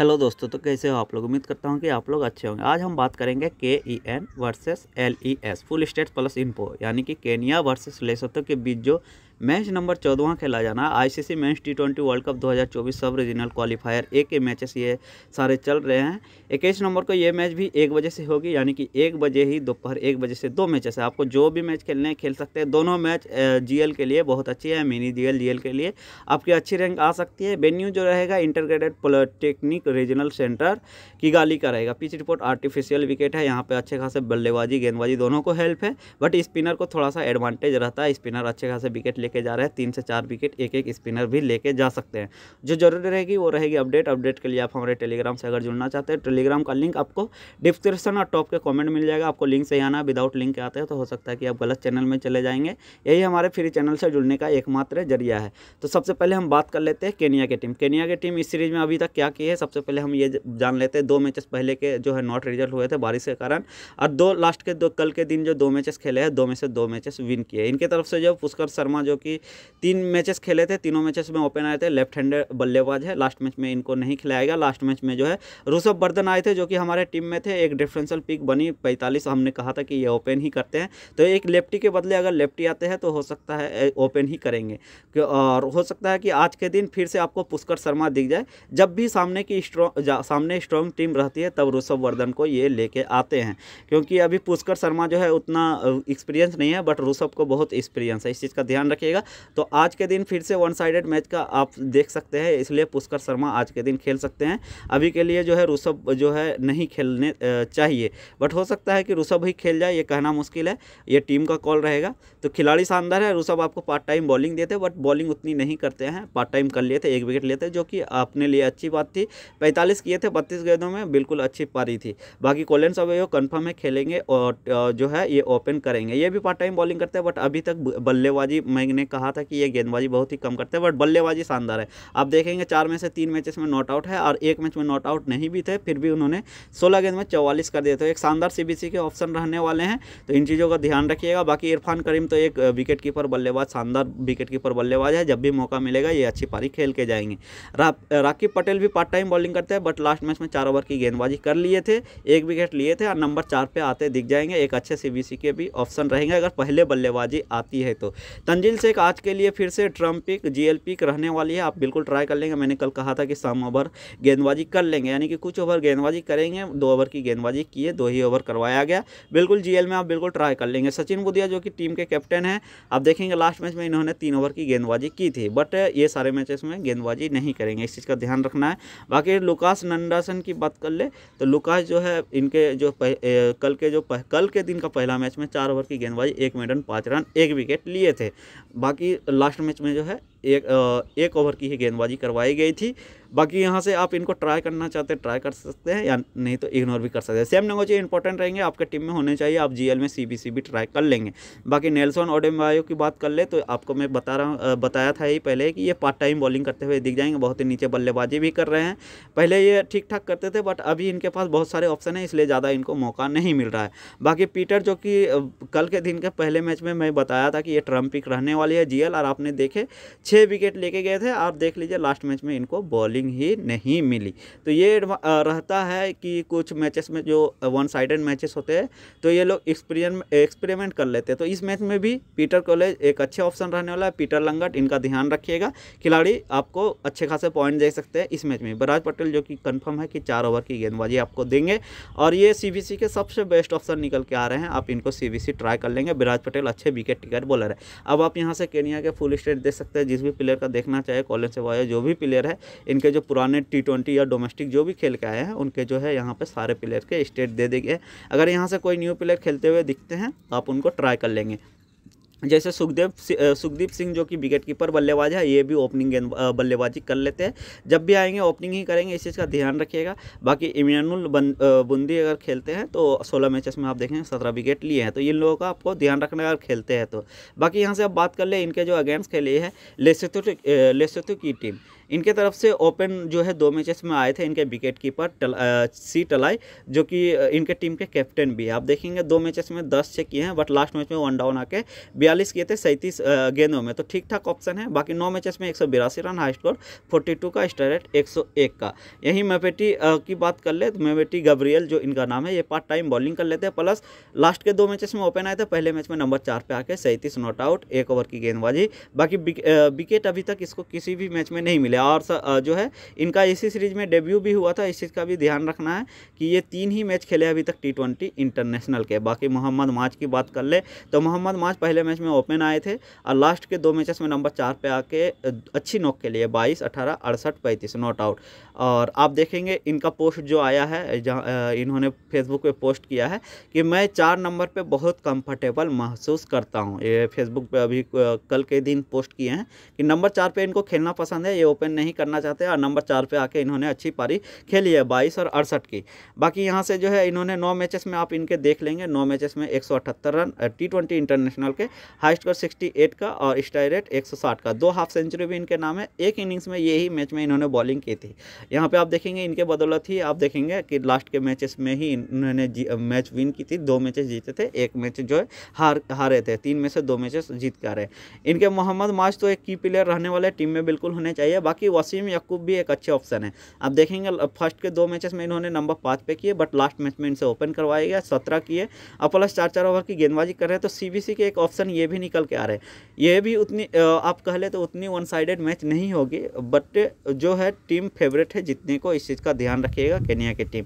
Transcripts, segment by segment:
hello दोस्तों तो कैसे हो आप लोग उम्मीद करता हूँ कि आप लोग अच्छे होंगे आज हम बात करेंगे K E N versus L E S full state plus info यानी कि केनिया वर्सेस लेसोतो के बीच जो मैच नंबर चौदवा खेला जाना ICC men's T twenty World Cup 2024 sub regional qualifier ए के मैचेस ये सारे चल रहे हैं इक्कीस नंबर को ये मैच भी एक बजे से होगी यानी कि एक बजे ही दोपहर एक बजे से दो मैचेस है आपको जो भी मैच खेलने खेल सकते हैं दोनों मैच जीएल के लिए बहुत अच्छी है मिनी जीएल जीएल के लिए आपकी अच्छी रैंक आ सकती है वेन्यू जो रहेगा इंटरग्रेटेड पॉलिटेक्निक रीजनल सेंटर की गाली का रहेगा पिच रिपोर्ट आर्टिफिशियल विकेट है यहाँ पर अच्छे खासे बल्लेबाजी गेंदबाजी दोनों को हेल्प है बट स्पिनर को थोड़ा सा एडवांटेज रहता है स्पिनर अच्छे खासे विकेट लेके जा रहे हैं तीन से चार विकेट एक एक स्पिनर भी लेके जा सकते हैं जो जरूरी रहेगी वो रहेगी अपडेट अपडेट के लिए आप हमारे टेलीग्राम से अगर जुड़ना चाहते हैं टेलीग्राम का लिंक आपको डिस्क्रिप्शन और टॉप के कॉमेंट मिल जाएगा आपको लिंक से ही आना विदाउट लिंक के आते हैं तो हो सकता है कि आप गलत चैनल में चले जाएंगे यही हमारे फ्री चैनल से जुड़ने का एकमात्र जरिया है तो सबसे पहले हम बात कर लेते हैं केनिया की टीम केनिया की टीम इस सीरीज में अभी तक क्या की है सबसे पहले हम ये जान लेते हैं दो मैचेस पहले के जो है नॉट रिजल्ट हुए थे बारिश के कारण और दो लास्ट के दो कल के दिन जो दो मैचेस खेले हैं दो में से दो मैचेस विन किए इनके तरफ से जो पुष्कर शर्मा जो कि तीन मैचेस खेले थे तीनों मैचेस में ओपन आए थे लेफ्ट हैंडर बल्लेबाज है लास्ट मैच में इनको नहीं खिलाया गया लास्ट मैच में जो है ऋषभ बर्धन आए थे जो कि हमारे टीम में थे एक डिफरेंशियल पिक बनी पैंतालीस हमने कहा था कि ये ओपन ही करते हैं तो एक लेफ्टी के बदले अगर लेफ्टी आते हैं तो हो सकता है ओपन ही करेंगे और हो सकता है कि आज के दिन फिर से आपको पुष्कर शर्मा दिख जाए जब भी सामने की सामने स्ट्रॉन्ग टीम रहती है तब ऋषभ वर्धन को ये लेके आते हैं क्योंकि अभी पुष्कर शर्मा जो है उतना एक्सपीरियंस नहीं है बट ऋषभ को बहुत एक्सपीरियंस है इस चीज़ का ध्यान रखिए लीजिएगा तो आज के दिन फिर से वन साइडेड मैच का आप देख सकते हैं इसलिए पुष्कर शर्मा आज के दिन खेल सकते हैं अभी के लिए जो है ऋषभ जो है नहीं खेलने चाहिए बट हो सकता है कि ऋषभ ही खेल जाए ये कहना मुश्किल है ये टीम का कॉल रहेगा तो खिलाड़ी शानदार है ऋषभ आपको पार्ट टाइम बॉलिंग देते बट बॉलिंग उतनी नहीं करते हैं पार्ट टाइम कर लेते एक विकेट लेते जो कि अपने लिए अच्छी बात थी पैंतालीस किए थे बत्तीस गेंदों में बिल्कुल अच्छी पारी थी बाकी कोलेन सब कन्फर्म है खेलेंगे और जो है ये ओपन करेंगे ये भी पार्ट टाइम बॉलिंग करते हैं बट अभी तक बल्लेबाजी मैं सिंह ने कहा था कि ये गेंदबाजी बहुत ही कम करते हैं बट बल्लेबाजी शानदार है आप देखेंगे चार में से तीन मैचेस में नॉट आउट है और एक मैच में नॉट आउट नहीं भी थे फिर भी उन्होंने सोलह गेंद में चौवालीस कर दिए थे तो एक शानदार सी के ऑप्शन रहने वाले हैं तो इन चीज़ों का ध्यान रखिएगा बाकी इरफान करीम तो एक विकेट बल्लेबाज शानदार विकेट बल्लेबाज है जब भी मौका मिलेगा ये अच्छी पारी खेल के जाएंगे राकी पटेल भी पार्ट टाइम बॉलिंग करते हैं बट लास्ट मैच में चार ओवर की गेंदबाजी कर लिए थे एक विकेट लिए थे और नंबर चार पे आते दिख जाएंगे एक अच्छे सीबीसी के भी ऑप्शन रहेंगे अगर पहले बल्लेबाजी आती है तो तंजिल चेक आज के लिए फिर से ट्रम्प पिक जी पिक रहने वाली है आप बिल्कुल ट्राई कर लेंगे मैंने कल कहा था कि सम ओवर गेंदबाजी कर लेंगे यानी कि कुछ ओवर गेंदबाजी करेंगे दो ओवर की गेंदबाजी की है दो ही ओवर करवाया गया बिल्कुल जी में आप बिल्कुल ट्राई कर लेंगे सचिन बुदिया जो कि टीम के कैप्टन हैं आप देखेंगे लास्ट मैच में इन्होंने तीन ओवर की गेंदबाजी की थी बट ये सारे मैचेस में गेंदबाजी नहीं करेंगे इस चीज़ का ध्यान रखना है बाकी लुकास नंडासन की बात कर ले तो लुकास जो है इनके जो कल के जो कल के दिन का पहला मैच में चार ओवर की गेंदबाजी एक मेडन पाँच रन एक विकेट लिए थे बाकी लास्ट मैच में जो है एक आ, एक ओवर की ही गेंदबाजी करवाई गई थी बाकी यहाँ से आप इनको ट्राई करना चाहते हैं ट्राई कर सकते हैं या नहीं तो इग्नोर भी कर सकते हैं सेम नगोचे इंपॉर्टेंट रहेंगे आपके टीम में होने चाहिए आप जीएल में सीबीसी भी ट्राई कर लेंगे बाकी नेल्सन ओडेम्बायो की बात कर ले तो आपको मैं बता रहा हूँ बताया था ही पहले कि ये पार्ट टाइम बॉलिंग करते हुए दिख जाएंगे बहुत ही नीचे बल्लेबाजी भी कर रहे हैं पहले ये ठीक ठाक करते थे बट अभी इनके पास बहुत सारे ऑप्शन हैं इसलिए ज़्यादा इनको मौका नहीं मिल रहा है बाकी पीटर जो कि कल के दिन के पहले मैच में मैं बताया था कि ये ट्रम्प पिक रहने वाली है जी और आपने देखे छः विकेट लेके गए थे और देख लीजिए लास्ट मैच में इनको बॉलिंग ही नहीं मिली तो ये रहता है कि कुछ मैचेस में जो वन साइडेड मैचेस होते हैं तो ये लोग एक्सपीरियन एक्सपेरिमेंट कर लेते हैं तो इस मैच में भी पीटर कॉलेज एक अच्छे ऑप्शन रहने वाला है पीटर लंगट इनका ध्यान रखिएगा खिलाड़ी आपको अच्छे खासे पॉइंट दे सकते हैं इस मैच में बराज पटेल जो कि कन्फर्म है कि चार ओवर की गेंदबाजी आपको देंगे और ये सी के सबसे बेस्ट ऑप्शन निकल के आ रहे हैं आप इनको सी ट्राई कर लेंगे विराज पटेल अच्छे विकेट टिकट बॉलर है अब आप यहाँ से केनिया के फुल स्टेट दे सकते हैं जिस जिस भी प्लेयर का देखना चाहे कॉलेज से वाया जो भी प्लेयर है इनके जो पुराने टी ट्वेंटी या डोमेस्टिक जो भी खेल के आए हैं उनके जो है यहाँ पर सारे प्लेयर के स्टेट दे देंगे अगर यहाँ से कोई न्यू प्लेयर खेलते हुए दिखते हैं आप उनको ट्राई कर लेंगे जैसे सुखदेव सुखदीप सिंह जो कि विकेट कीपर बल्लेबाज है ये भी ओपनिंग गेंद बल्लेबाजी कर लेते हैं जब भी आएंगे ओपनिंग ही करेंगे इस चीज़ का ध्यान रखिएगा बाकी इमानुल बुंदी अगर खेलते हैं तो सोलह मैचेस में आप देखेंगे सत्रह विकेट लिए हैं तो इन लोगों का आपको ध्यान रखना अगर खेलते हैं तो बाकी यहाँ से आप बात कर ले इनके जो अगेंस्ट खेले है लेसेतु की टीम इनके तरफ से ओपन जो है दो मैचेस में आए थे इनके विकेट कीपर टल, आ, सी टलाई जो कि इनके टीम के कैप्टन भी है आप देखेंगे दो मैचेस में दस चेक किए हैं बट लास्ट मैच में वन डाउन आके बयालीस किए थे सैंतीस गेंदों में तो ठीक ठाक ऑप्शन है बाकी नौ मैचेस में एक रन हाई स्कोर फोर्टी का रेट एक का यही मेपेटी की बात कर ले तो मेपेटी गब्रियल जो इनका नाम है ये पार्ट टाइम बॉलिंग कर लेते हैं प्लस लास्ट के दो मैचेस में ओपन आए थे पहले मैच में नंबर चार पे आके सैंतीस नॉट आउट एक ओवर की गेंदबाजी बाकी विकेट अभी तक इसको किसी भी मैच में नहीं मिले और जो है इनका इसी सीरीज में डेब्यू भी हुआ था इस चीज़ का भी ध्यान रखना है कि ये तीन ही मैच खेले अभी तक टी इंटरनेशनल के बाकी मोहम्मद माच की बात कर ले तो मोहम्मद माच पहले मैच में ओपन आए थे और लास्ट के दो मैचेस में नंबर चार पे आके अच्छी नोक के लिए बाईस अठारह अड़सठ पैंतीस नॉट आउट और आप देखेंगे इनका पोस्ट जो आया है जहाँ इन्होंने फेसबुक पे पोस्ट किया है कि मैं चार नंबर पे बहुत कंफर्टेबल महसूस करता हूँ ये फेसबुक पे अभी कल के दिन पोस्ट किए हैं कि नंबर चार पे इनको खेलना पसंद है ये ओपन बैट्समैन नहीं करना चाहते और नंबर चार पे आके इन्होंने अच्छी पारी खेली है बाईस और अड़सठ की बाकी यहाँ से जो है इन्होंने नौ मैचेस में आप इनके देख लेंगे नौ मैचेस में एक रन टी ट्वेंटी इंटरनेशनल के हाइस्ट स्कोर सिक्सटी का और स्ट्राइक रेट एक का दो हाफ सेंचुरी भी इनके नाम है एक इनिंग्स में यही मैच में इन्होंने बॉलिंग की थी यहाँ पर आप देखेंगे इनके बदौलत ही आप देखेंगे कि लास्ट के मैचेस में ही इन्होंने मैच विन की थी दो मैचेस जीते थे एक मैच जो है हार हारे थे तीन में से दो मैचेस जीत कर रहे इनके मोहम्मद माज तो एक की प्लेयर रहने वाले टीम में बिल्कुल होने चाहिए बाकी कि वसीम यकूब भी एक अच्छे ऑप्शन है अब देखेंगे फर्स्ट के दो मैचेस में इन्होंने नंबर पाँच पे किए बट लास्ट मैच में इनसे ओपन करवाया गया सत्रह किए अब प्लस चार चार ओवर की गेंदबाजी कर रहे हैं तो सी के एक ऑप्शन ये भी निकल के आ रहे हैं ये भी उतनी आप कह ले तो उतनी वन साइडेड मैच नहीं होगी बट जो है टीम फेवरेट है जितने को इस चीज़ का ध्यान रखिएगा केनिया की टीम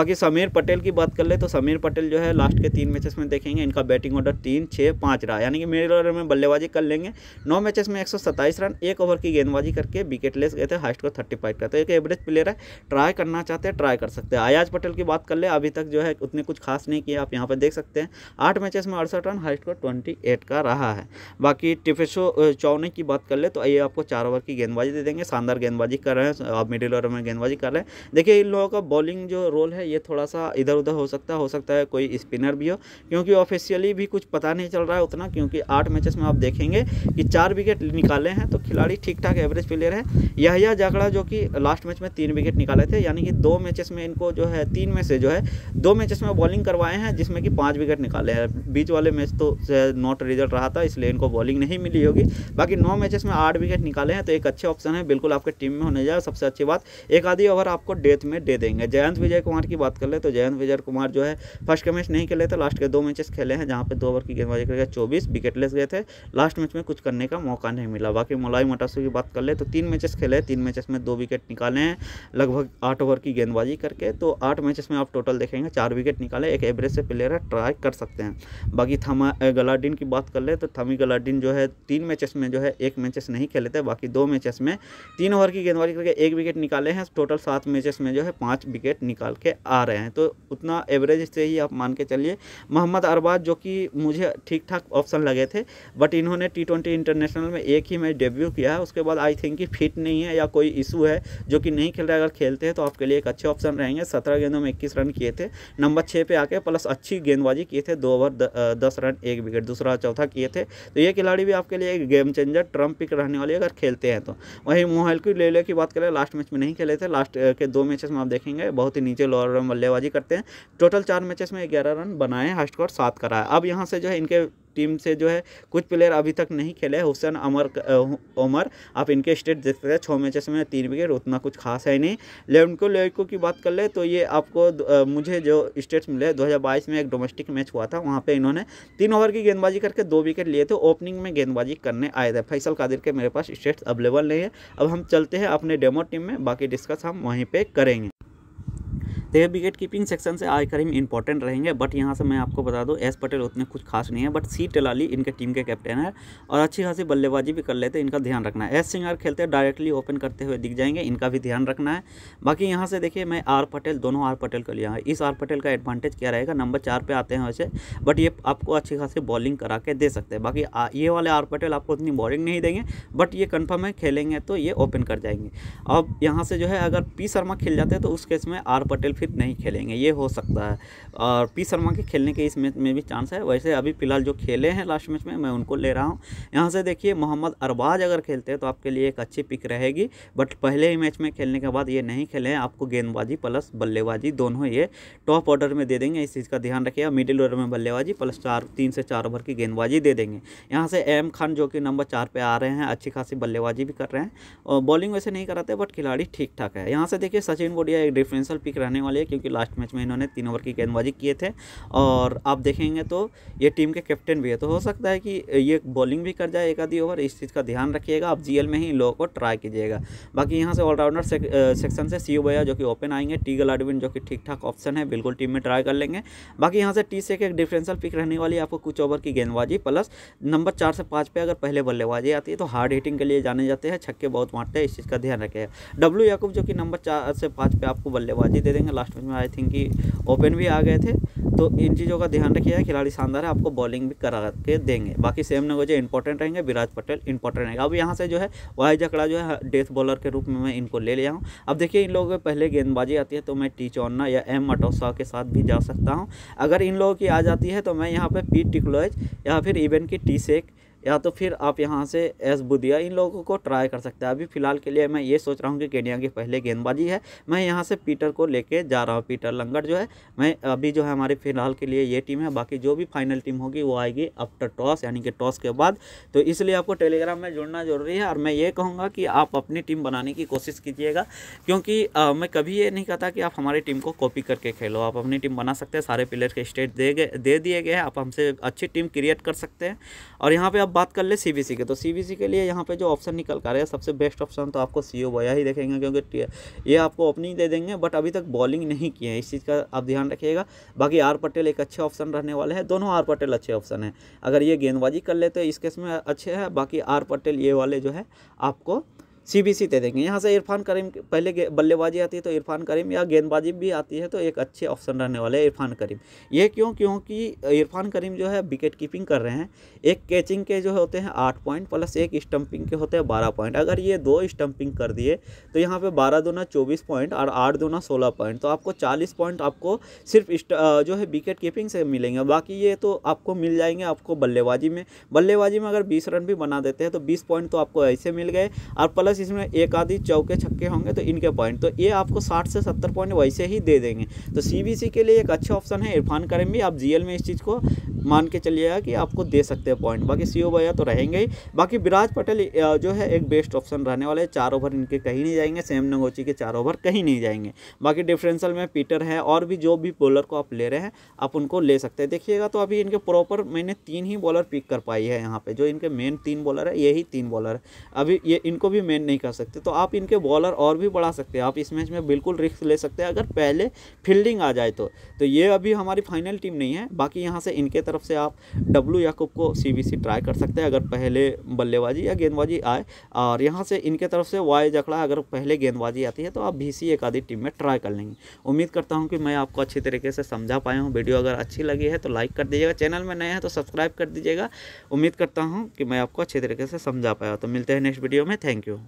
बाकी समीर पटेल की बात कर ले तो समीर पटेल जो है लास्ट के तीन मैचेस में देखेंगे इनका बैटिंग ऑर्डर तीन छः पाँच रहा यानी कि मेरे ऑर्डर में बल्लेबाजी कर लेंगे नौ मैचेस में एक रन एक ओवर की गेंदबाजी करके विकेट विकेटलेस गए थे हाइस्ट को थर्टी फाइव का तो एक एवरेज प्लेयर है ट्राई करना चाहते हैं ट्राई कर सकते हैं आयाज पटेल की बात कर ले अभी तक जो है उतने कुछ खास नहीं किया आप यहाँ पर देख सकते हैं आठ मैचेस में अड़सठ रन हाइस्ट को ट्वेंटी एट का रहा है बाकी टिफेशो चौने की बात कर ले तो ये आपको चार ओवर की गेंदबाजी दे देंगे शानदार गेंदबाजी कर रहे हैं आप मिडिल ओवर में गेंदबाजी कर रहे हैं देखिए इन लोगों का बॉलिंग जो रोल है ये थोड़ा सा इधर उधर हो सकता है हो सकता है कोई स्पिनर भी हो क्योंकि ऑफिशियली भी कुछ पता नहीं चल रहा है उतना क्योंकि आठ मैचेस में आप देखेंगे कि चार विकेट निकाले हैं तो खिलाड़ी ठीक ठाक एवरेज प्लेयर है यहया जाकड़ा जो कि लास्ट मैच में तीन विकेट निकाले थे यानी कि दो मैचेस में इनको जो है तीन में से जो है दो मैचेस में बॉलिंग करवाए हैं जिसमें कि पाँच विकेट निकाले हैं बीच वाले मैच तो नॉट रिजल्ट रहा था इसलिए इनको बॉलिंग नहीं मिली होगी बाकी नौ मैचेस में आठ विकेट निकाले हैं तो एक अच्छे ऑप्शन है बिल्कुल आपके टीम में होने जाए सबसे अच्छी बात एक आधी ओवर आपको डेथ में दे देंगे जयंत विजय कुमार की बात कर ले तो जयंत विजय कुमार जो है फर्स्ट के मैच नहीं खेले थे लास्ट के दो मैचेस खेले हैं जहाँ पे दो ओवर की गेंदबाजी करके चौबीस विकेटलेस गए थे लास्ट मैच में कुछ करने का मौका नहीं मिला बाकी मोलाई मटासू की बात कर ले तो तीन मैच मैचेस खेले तीन मैचेस में दो विकेट निकाले हैं लगभग आठ ओवर की गेंदबाजी करके तो आठ मैचेस में आप टोटल देखेंगे चार विकेट निकाले एक एवरेज से प्लेयर है ट्राई कर सकते हैं बाकी थमा गलाडिन की बात कर ले तो थमी गलाडिन जो है तीन मैचेस में जो है एक मैचेस नहीं खेले थे बाकी दो मैचेस में तीन ओवर की गेंदबाजी करके एक विकेट निकाले हैं टोटल सात मैचेस में जो है पाँच विकेट निकाल के आ रहे हैं तो उतना एवरेज से ही आप मान के चलिए मोहम्मद अरबाज जो कि मुझे ठीक ठाक ऑप्शन लगे थे बट इन्होंने टी ट्वेंटी इंटरनेशनल में एक ही मैच डेब्यू किया है उसके बाद आई थिंक कि फिट नहीं है या कोई इशू है जो कि नहीं खेल रहा है अगर खेलते हैं तो आपके लिए एक अच्छे ऑप्शन रहेंगे सत्रह गेंदों में इक्कीस रन किए थे नंबर छः पे आके प्लस अच्छी गेंदबाजी किए थे दो ओवर दस रन एक विकेट दूसरा चौथा किए थे तो ये खिलाड़ी भी आपके लिए एक गेम चेंजर ट्रम्प पिक रहने वाली अगर खेलते हैं तो वहीं मोहल की ले की बात करें लास्ट मैच में नहीं खेले थे लास्ट के दो मैचेस में आप देखेंगे बहुत ही नीचे लोअर रन बल्लेबाजी करते हैं टोटल चार मैचेस में ग्यारह रन बनाए हाइस्ट स्कोर सात कराए अब यहाँ से जो है इनके टीम से जो है कुछ प्लेयर अभी तक नहीं खेले हुसैन अमर उमर आप इनके स्टेट देख सकते हैं छः मैचेस में तीन विकेट उतना कुछ खास है नहीं लेवनको लेवको की बात कर ले तो ये आपको मुझे जो स्टेट्स मिले दो में एक डोमेस्टिक मैच हुआ था वहाँ पर इन्होंने तीन ओवर की गेंदबाजी करके दो विकेट लिए थे ओपनिंग में गेंदबाजी करने आए थे फैसल कादिर के मेरे पास स्टेट्स अवेलेबल नहीं है अब हम चलते हैं अपने डेमो टीम में बाकी डिस्कस हम वहीं पर करेंगे देखिए विकेट कीपिंग सेक्शन से आज करीम इंपॉर्टेंट रहेंगे बट यहाँ से मैं आपको बता दूँ एस पटेल उतने कुछ खास नहीं है बट सी टलाली इनके टीम के कैप्टन है और अच्छी खासी बल्लेबाजी भी कर लेते हैं इनका ध्यान रखना है एस सिंगर खेलते हैं डायरेक्टली ओपन करते हुए दिख जाएंगे इनका भी ध्यान रखना है बाकी यहाँ से देखिए मैं आर पटेल दोनों आर पटेल को लिया है इस आर पटेल का एडवांटेज क्या रहेगा नंबर चार पर आते हैं वैसे बट ये आपको अच्छी खासी बॉलिंग करा के दे सकते हैं बाकी ये वाले आर पटेल आपको उतनी बॉलिंग नहीं देंगे बट ये कन्फर्म है खेलेंगे तो ये ओपन कर जाएंगे अब यहाँ से जो है अगर पी शर्मा खेल जाते हैं तो उस केस में आर पटेल फिर फिर नहीं खेलेंगे ये हो सकता है और पी शर्मा के खेलने के इस मैच में भी चांस है वैसे अभी फ़िलहाल जो खेले हैं लास्ट मैच में मैं उनको ले रहा हूँ यहाँ से देखिए मोहम्मद अरबाज अगर खेलते हैं तो आपके लिए एक अच्छी पिक रहेगी बट पहले ही मैच में खेलने के बाद ये नहीं खेले हैं आपको गेंदबाजी प्लस बल्लेबाजी दोनों ये टॉप ऑर्डर में दे देंगे इस चीज़ का ध्यान रखिएगा मिडिल ऑर्डर में बल्लेबाजी प्लस चार तीन से चार ओवर की गेंदबाजी दे देंगे यहाँ से एम खान जो कि नंबर चार पे आ रहे हैं अच्छी खासी बल्लेबाजी भी कर रहे हैं और बॉलिंग वैसे नहीं कराते बट खिलाड़ी ठीक ठाक है यहाँ से देखिए सचिन बोडिया एक डिफरेंशियल पिक रहने वाले वाली है क्योंकि लास्ट मैच में इन्होंने तीन ओवर की गेंदबाजी किए थे और आप देखेंगे तो ये टीम के कैप्टन भी है तो हो सकता है कि ये बॉलिंग भी कर जाए एक आधी ओवर इस चीज़ का ध्यान रखिएगा आप जीएल में ही इन लोगों को ट्राई कीजिएगा बाकी यहाँ से ऑलराउंडर सेक्शन से सी भैया जो कि ओपन आएंगे टी गल जो कि ठीक ठाक ऑप्शन है बिल्कुल टीम में ट्राई कर लेंगे बाकी यहाँ से टी से एक डिफरेंशियल पिक रहने वाली आपको कुछ ओवर की गेंदबाजी प्लस नंबर चार से पाँच पे अगर पहले बल्लेबाजी आती है तो हार्ड हिटिंग के लिए जाने जाते हैं छक्के बहुत मारते हैं इस चीज़ का ध्यान रखेगा डब्ल्यू याकूब जो कि नंबर चार से पाँच पे आपको बल्लेबाजी दे देंगे लास्ट मैच में आई थिंक कि ओपन भी आ गए थे तो इन चीज़ों का ध्यान रखिएगा खिलाड़ी शानदार है आपको बॉलिंग भी करा के देंगे बाकी सेम नगर जो इंपॉर्टेंट रहेंगे विराज पटेल इंपॉर्टेंट रहेंगे अब यहाँ से जो है वाई जकड़ा जो है डेथ बॉलर के रूप में मैं इनको ले लिया हूँ अब देखिए इन लोगों के पहले गेंदबाजी आती है तो मैं टी चौन्ना या एम अटोसा के साथ भी जा सकता हूँ अगर इन लोगों की आ जाती है तो मैं यहाँ पर पी टिकलोइ या फिर इवन की टी सेक या तो फिर आप यहाँ से एस बुदिया इन लोगों को ट्राई कर सकते हैं अभी फ़िलहाल के लिए मैं ये सोच रहा हूँ कि केनिया की पहले गेंदबाजी है मैं यहाँ से पीटर को लेके जा रहा हूँ पीटर लंगड़ जो है मैं अभी जो है हमारी फ़िलहाल के लिए ये टीम है बाकी जो भी फाइनल टीम होगी वो आएगी आफ्टर टॉस यानी कि टॉस के बाद तो इसलिए आपको टेलीग्राम में जुड़ना ज़रूरी है और मैं ये कहूँगा कि आप अपनी टीम बनाने की कोशिश कीजिएगा क्योंकि मैं कभी ये नहीं कहता कि आप हमारी टीम को कॉपी करके खेलो आप अपनी टीम बना सकते हैं सारे प्लेयर के स्टेट दे गए दे दिए गए हैं आप हमसे अच्छी टीम क्रिएट कर सकते हैं और यहाँ पर आप बात कर ले सी के तो सी के लिए यहाँ पे जो ऑप्शन निकल कर रहे सबसे बेस्ट ऑप्शन तो आपको सी ओ बोया ही देखेंगे क्योंकि ये आपको ओपनिंग दे देंगे बट अभी तक बॉलिंग नहीं किए हैं इस चीज़ का आप ध्यान रखिएगा बाकी आर पटेल एक अच्छे ऑप्शन रहने वाले हैं दोनों आर पटेल अच्छे ऑप्शन हैं अगर ये गेंदबाजी कर लेते हैं इस केस में अच्छे हैं बाकी आर पटेल ये वाले जो है आपको सीबीसी दे देखेंगे यहाँ से इरफान करीम पहले बल्लेबाजी आती है तो इरफान करीम या गेंदबाजी भी आती है तो एक अच्छे ऑप्शन रहने वाले हैं इरफान करीम ये क्यों क्योंकि इरफान करीम जो है विकेट कीपिंग कर रहे हैं एक कैचिंग के जो होते हैं आठ पॉइंट प्लस एक स्टम्पिंग के होते हैं बारह पॉइंट अगर ये दो स्टम्पिंग कर दिए तो यहाँ पर बारह दोना चौबीस पॉइंट और आठ दोना सोलह पॉइंट तो आपको चालीस पॉइंट आपको सिर्फ जो है विकेट कीपिंग से मिलेंगे बाकी ये तो आपको मिल जाएंगे आपको बल्लेबाजी में बल्लेबाजी में अगर बीस रन भी बना देते हैं तो बीस पॉइंट तो आपको ऐसे मिल गए और प्लस प्लस इसमें एक आधी चौके छक्के होंगे तो इनके पॉइंट तो ये आपको साठ से सत्तर पॉइंट वैसे ही दे देंगे तो सी के लिए एक अच्छा ऑप्शन है इरफान करीम भी आप जी में इस चीज़ को मान के चलिएगा कि आपको दे सकते हैं पॉइंट बाकी सी भैया तो रहेंगे ही बाकी विराज पटेल जो है एक बेस्ट ऑप्शन रहने वाले चार ओवर इनके कहीं नहीं जाएंगे सेम नंगोची के चार ओवर कहीं नहीं जाएंगे बाकी डिफरेंशियल में पीटर है और भी जो भी बॉलर को आप ले रहे हैं आप उनको ले सकते हैं देखिएगा तो अभी इनके प्रॉपर मैंने तीन ही बॉलर पिक कर पाई है यहाँ पे जो इनके मेन तीन बॉलर है यही तीन बॉलर है अभी ये इनको भी मेन नहीं कर सकते तो आप इनके बॉलर और भी बढ़ा सकते हैं आप इस मैच में बिल्कुल रिस्क ले सकते हैं अगर पहले फील्डिंग आ जाए तो तो ये अभी हमारी फाइनल टीम नहीं है बाकी यहाँ से इनके तरफ से आप डब्लू याकूब को सी ट्राई कर सकते हैं अगर पहले बल्लेबाजी या गेंदबाजी आए और यहाँ से इनके तरफ से वाई जकड़ा अगर पहले गेंदबाजी आती है तो आप भी एक आधी टीम में ट्राई कर लेंगे उम्मीद करता हूँ कि मैं आपको अच्छी तरीके से समझा पाया हूँ वीडियो अगर अच्छी लगी है तो लाइक कर दीजिएगा चैनल में नए हैं तो सब्सक्राइब कर दीजिएगा उम्मीद करता हूँ कि मैं आपको अच्छे तरीके से समझा पाया तो मिलते हैं नेक्स्ट वीडियो में थैंक यू